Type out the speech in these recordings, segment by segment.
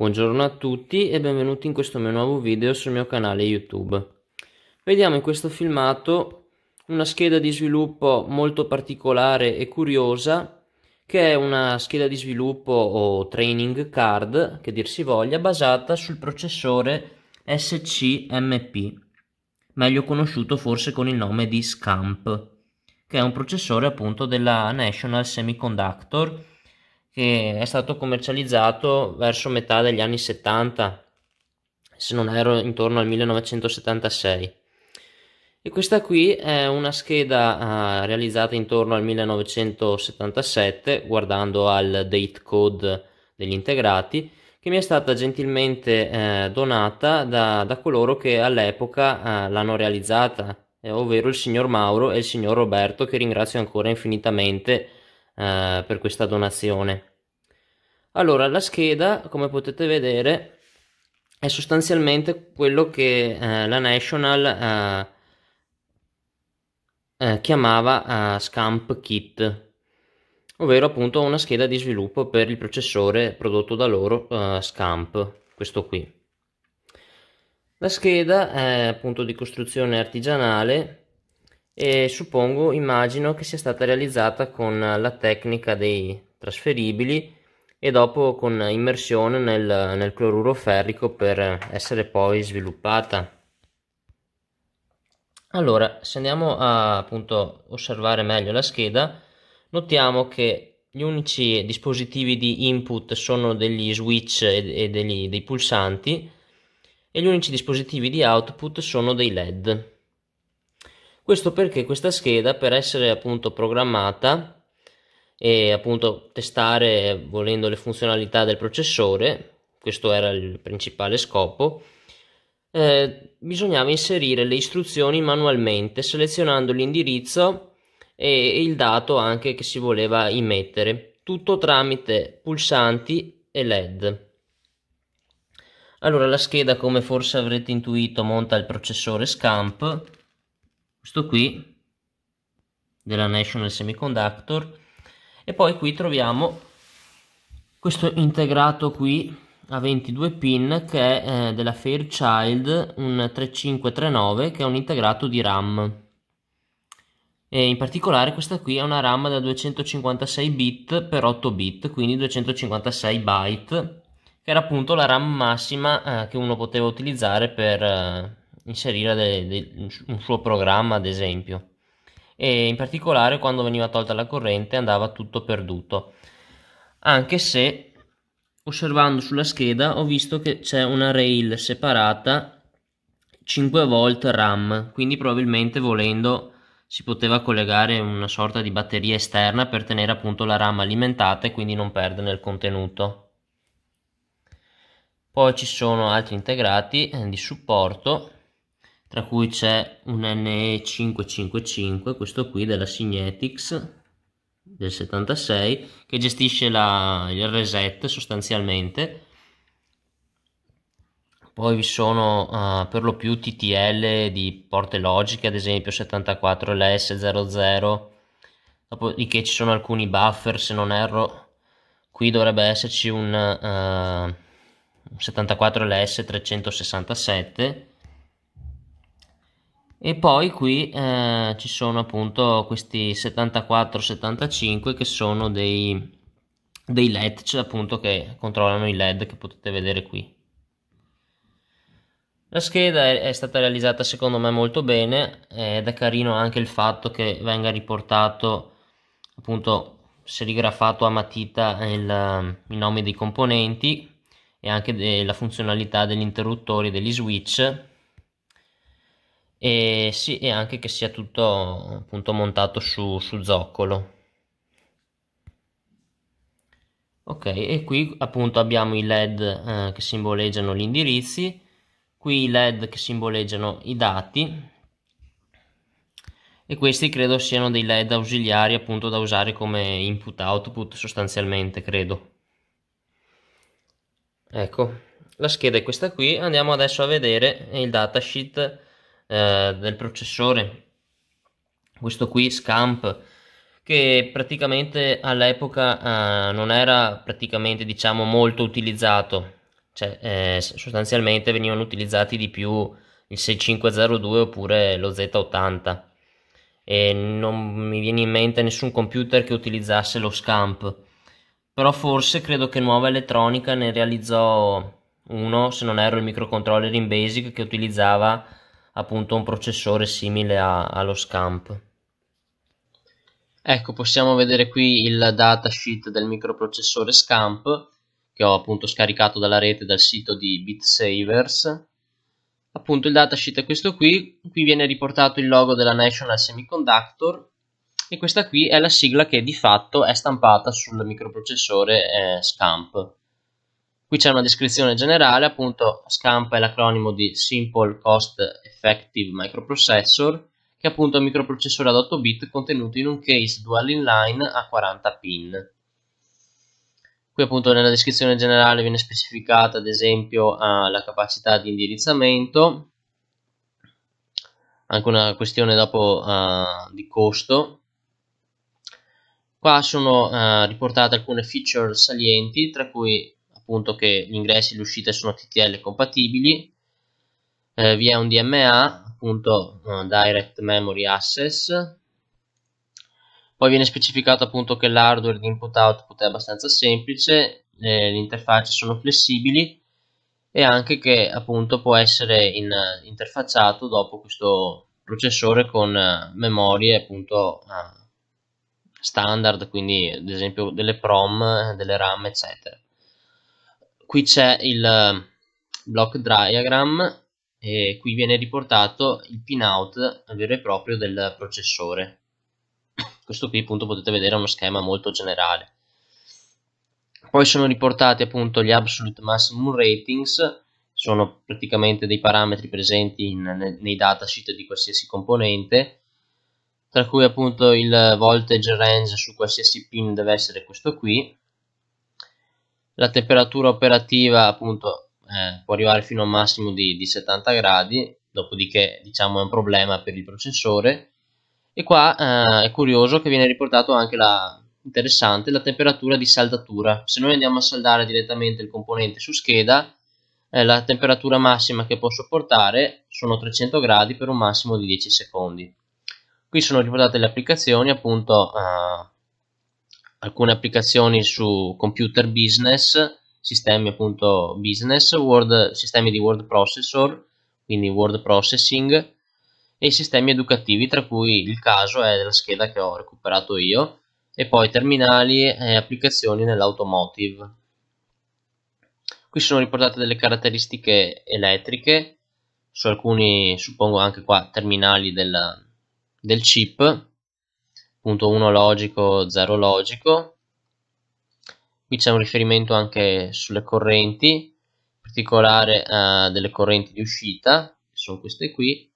Buongiorno a tutti e benvenuti in questo mio nuovo video sul mio canale YouTube. Vediamo in questo filmato una scheda di sviluppo molto particolare e curiosa che è una scheda di sviluppo o training card, che dir si voglia, basata sul processore SCMP, meglio conosciuto forse con il nome di SCAMP, che è un processore appunto della National Semiconductor che è stato commercializzato verso metà degli anni 70, se non ero intorno al 1976. E questa qui è una scheda uh, realizzata intorno al 1977, guardando al date code degli integrati, che mi è stata gentilmente eh, donata da, da, coloro che all'epoca eh, l'hanno realizzata, eh, ovvero il signor Mauro e il signor Roberto, che ringrazio ancora infinitamente eh, per questa donazione. Allora, la scheda, come potete vedere, è sostanzialmente quello che eh, la National eh, eh, chiamava eh, Scamp Kit, ovvero appunto una scheda di sviluppo per il processore prodotto da loro uh, Scamp, questo qui. La scheda è appunto di costruzione artigianale e suppongo, immagino che sia stata realizzata con la tecnica dei trasferibili e dopo con immersione nel, nel cloruro ferrico per essere poi sviluppata. Allora, se andiamo a appunto osservare meglio la scheda, notiamo che gli unici dispositivi di input sono degli switch e, degli, dei pulsanti e gli unici dispositivi di output sono dei LED. Questo perché questa scheda per essere appunto programmata e appunto testare volendo le funzionalità del processore, questo era il principale scopo, eh, bisognava inserire le istruzioni manualmente selezionando l'indirizzo e il dato anche che si voleva immettere, tutto tramite pulsanti e LED. Allora la scheda come forse avrete intuito monta il processore SCAMP questo qui della National Semiconductor e poi qui troviamo questo integrato qui a 22 pin che è eh, della Fairchild un 3539 che è un integrato di RAM e in particolare questa qui è una RAM da 256 bit per 8 bit quindi 256 byte che era appunto la RAM massima eh, che uno poteva utilizzare per, eh, inserire de, de, un suo programma ad esempio e in particolare quando veniva tolta la corrente andava tutto perduto anche se osservando sulla scheda ho visto che c'è una rail separata 5 volt RAM quindi probabilmente volendo si poteva collegare una sorta di batteria esterna per tenere appunto la RAM alimentata e quindi non perdere il contenuto poi ci sono altri integrati eh, di supporto tra cui c'è un NE555, questo qui della Signetics del 76, che gestisce la, il reset sostanzialmente. Poi vi sono uh, per lo più TTL di porte logiche, ad esempio 74LS00, dopodiché ci sono alcuni buffer, se non erro, qui dovrebbe esserci un uh, eh, 74LS367 e poi qui eh, ci sono appunto questi 74-75 che sono dei, dei cioè appunto che controllano i led che potete vedere qui la scheda è, stata realizzata secondo me molto bene ed è carino anche il fatto che venga riportato appunto serigrafato a matita il, i nomi dei componenti e anche la funzionalità degli interruttori e degli switch e, sì, e anche che sia tutto appunto montato su, su zoccolo ok e qui appunto abbiamo i led eh, che simboleggiano gli indirizzi qui i led che simboleggiano i dati e questi credo siano dei led ausiliari appunto da usare come input output sostanzialmente credo ecco la scheda è questa qui andiamo adesso a vedere il datasheet eh, del processore questo qui Scamp che praticamente all'epoca eh, non era praticamente diciamo molto utilizzato cioè eh, sostanzialmente venivano utilizzati di più il 6502 oppure lo Z80 e non mi viene in mente nessun computer che utilizzasse lo Scamp però forse credo che Nuova Elettronica ne realizzò uno se non erro il microcontroller in Basic che utilizzava appunto un processore simile a, allo SCAMP. Ecco, possiamo vedere qui il datasheet del microprocessore SCAMP che ho appunto scaricato dalla rete dal sito di BitSavers. Appunto il datasheet è questo qui, qui viene riportato il logo della National Semiconductor e questa qui è la sigla che di fatto è stampata sul microprocessore eh, SCAMP. Qui c'è una descrizione generale, appunto SCAMP è l'acronimo di Simple Cost Effective Microprocessor, che è appunto un microprocessore ad 8 bit contenuto in un case dual inline a 40 pin. Qui appunto nella descrizione generale viene specificata ad esempio ah, la capacità di indirizzamento, anche una questione dopo uh, di costo. Qua sono uh, riportate alcune feature salienti, tra cui appunto che gli ingressi e le uscite sono TTL compatibili, eh, vi è un DMA, appunto uh, Direct Memory Access, poi viene specificato appunto che l'hardware di input-output è abbastanza semplice, eh, le interfacce sono flessibili e anche che appunto può essere in, interfacciato dopo questo processore con uh, memorie appunto uh, standard, quindi ad esempio delle PROM, eh, delle RAM eccetera qui c'è il ehm, block diagram e qui viene riportato il pinout vero e proprio del processore questo qui appunto potete vedere è uno schema molto generale poi sono riportati appunto gli absolute maximum ratings sono praticamente dei parametri presenti in, ne, nei datasheet di qualsiasi componente tra cui appunto il voltage range su qualsiasi pin deve essere questo qui la temperatura operativa appunto eh, può arrivare fino a un massimo di, di 70 gradi, dopodiché diciamo è un problema per il processore. E qua eh, è curioso che viene riportato anche la interessante la temperatura di saldatura. Se noi andiamo a saldare direttamente il componente su scheda, eh, la temperatura massima che può sopportare sono 300 gradi per un massimo di 10 secondi. Qui sono riportate le applicazioni appunto eh, alcune applicazioni su computer business, sistemi appunto business, word, sistemi di word processor, quindi word processing, e sistemi educativi, tra cui il caso è la scheda che ho recuperato io, e poi terminali e applicazioni nell'automotive. Qui sono riportate delle caratteristiche elettriche, su alcuni suppongo anche qua terminali della, del chip, punto 1 logico, 0 logico. Qui c'è un riferimento anche sulle correnti, in particolare eh, delle correnti di uscita, che sono queste qui.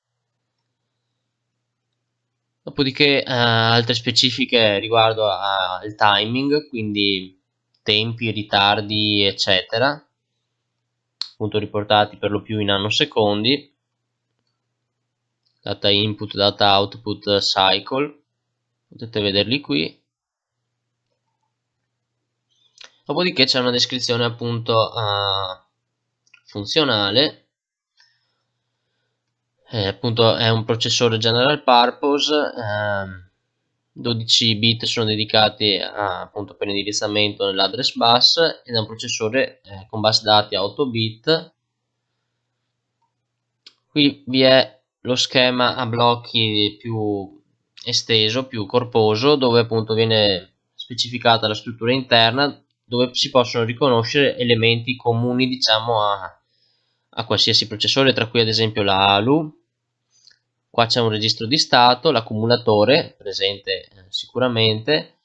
Dopodiché eh, altre specifiche riguardo al timing, quindi tempi, ritardi, eccetera, appunto riportati per lo più in nanosecondi, data input, data output cycle, potete vederli qui dopodiché c'è una descrizione appunto uh, funzionale eh, appunto è un processore general purpose ehm, 12 bit sono dedicati a, appunto per l'indirizzamento nell'address bus ed è un processore eh, con bus dati a 8 bit qui vi è lo schema a blocchi più esteso, più corposo, dove appunto viene specificata la struttura interna, dove si possono riconoscere elementi comuni diciamo a, a qualsiasi processore, tra cui ad esempio la ALU, qua c'è un registro di stato, l'accumulatore presente eh, sicuramente,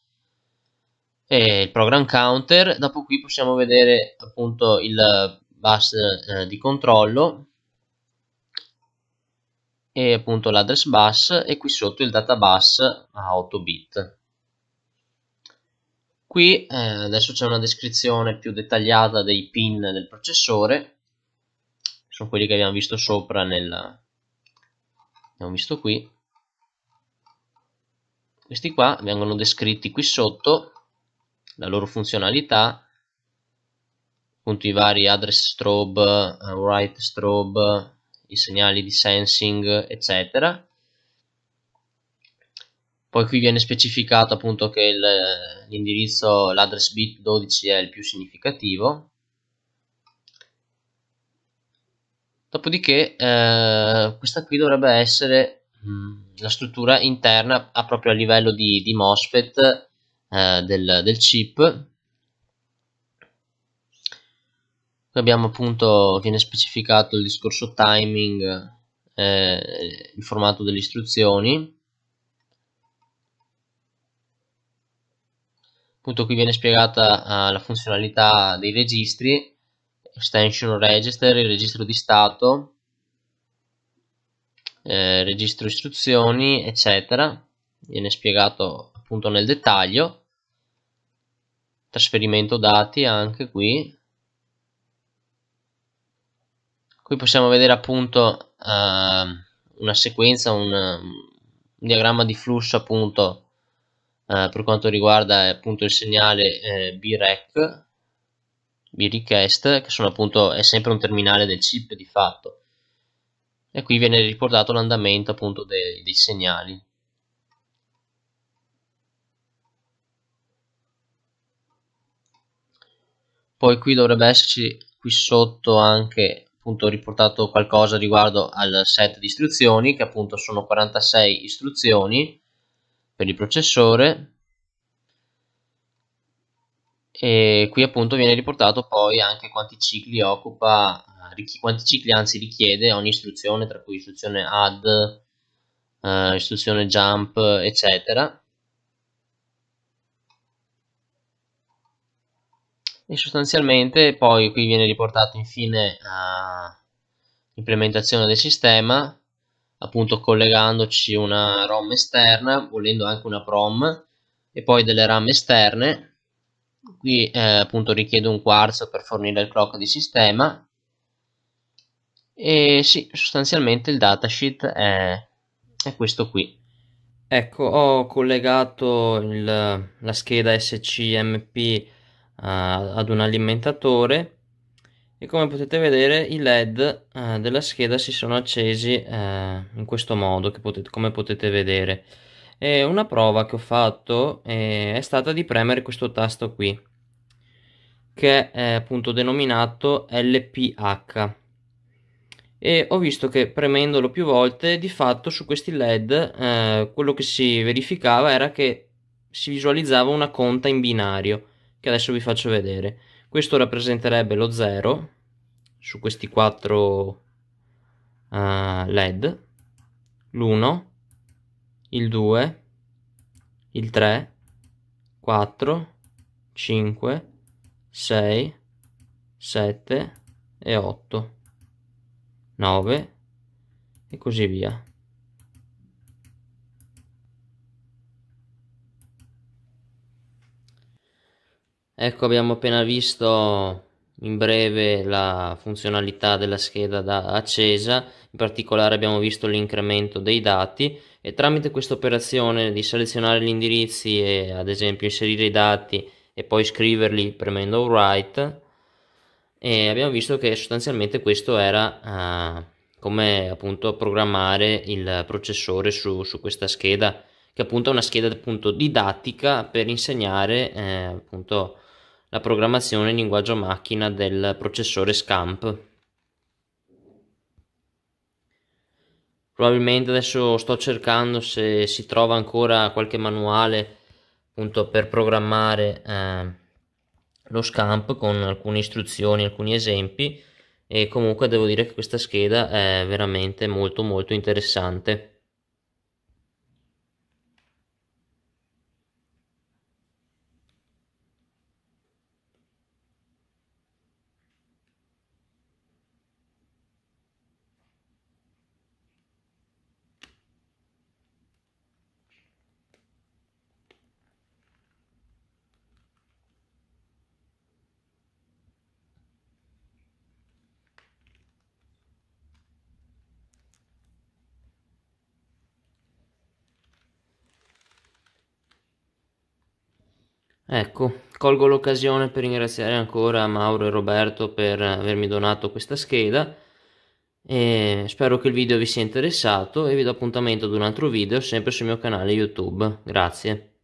e il program counter, dopo qui possiamo vedere appunto il bus eh, di controllo e appunto l'address bus e qui sotto il database a 8 bit. Qui eh, adesso c'è una descrizione più dettagliata dei pin del processore, sono quelli che abbiamo visto sopra nel... abbiamo visto qui. Questi qua vengono descritti qui sotto, la loro funzionalità, appunto i vari address strobe, eh, write strobe, i segnali di sensing, eccetera. Poi qui viene specificato appunto che l'indirizzo, l'address bit 12 è il più significativo. Dopodiché eh, questa qui dovrebbe essere mm, la struttura interna a proprio a livello di, di MOSFET eh, del, del chip abbiamo appunto viene specificato il discorso timing eh, il formato delle istruzioni appunto qui viene spiegata eh, la funzionalità dei registri extension register, il registro di stato eh, registro istruzioni eccetera viene spiegato appunto nel dettaglio trasferimento dati anche qui qui possiamo vedere appunto uh, una sequenza, un, un, diagramma di flusso appunto uh, per quanto riguarda eh, appunto il segnale eh, BREC, BREQUEST, che sono appunto, è sempre un terminale del chip di fatto. E qui viene riportato l'andamento appunto dei, dei segnali. Poi qui dovrebbe esserci qui sotto anche appunto riportato qualcosa riguardo al set di istruzioni, che appunto sono 46 istruzioni per il processore. E qui appunto viene riportato poi anche quanti cicli occupa, quanti cicli anzi richiede ogni istruzione, tra cui istruzione add, eh, istruzione jump, eccetera e sostanzialmente poi qui viene riportato infine a implementazione del sistema appunto collegandoci una ROM esterna volendo anche una PROM e poi delle RAM esterne qui eh, appunto richiede un quarzo per fornire il clock di sistema e sì sostanzialmente il datasheet è, è questo qui ecco ho collegato il, la scheda SCMP a, ad un alimentatore e come potete vedere i led eh, della scheda si sono accesi eh, in questo modo potete, come potete vedere e una prova che ho fatto eh, è stata di premere questo tasto qui che è appunto denominato LPH e ho visto che premendolo più volte di fatto su questi led eh, quello che si verificava era che si visualizzava una conta in binario che adesso vi faccio vedere. Questo rappresenterebbe lo 0 su questi 4 uh, eh, LED, l'1, il 2, il 3, 4, 5, 6, 7 e 8, 9 e così via. ecco abbiamo appena visto in breve la funzionalità della scheda da accesa in particolare abbiamo visto l'incremento dei dati e tramite questa operazione di selezionare gli indirizzi e ad esempio inserire i dati e poi scriverli premendo write e abbiamo visto che sostanzialmente questo era uh, come appunto programmare il processore su, su, questa scheda che appunto è una scheda appunto didattica per insegnare eh, appunto la programmazione in linguaggio macchina del processore SCAMP. Probabilmente adesso sto cercando se si trova ancora qualche manuale appunto per programmare eh, lo SCAMP con alcune istruzioni, alcuni esempi e comunque devo dire che questa scheda è veramente molto molto interessante. Ecco, colgo l'occasione per ringraziare ancora Mauro e Roberto per avermi donato questa scheda e spero che il video vi sia interessato e vi do appuntamento ad un altro video sempre sul mio canale YouTube. Grazie.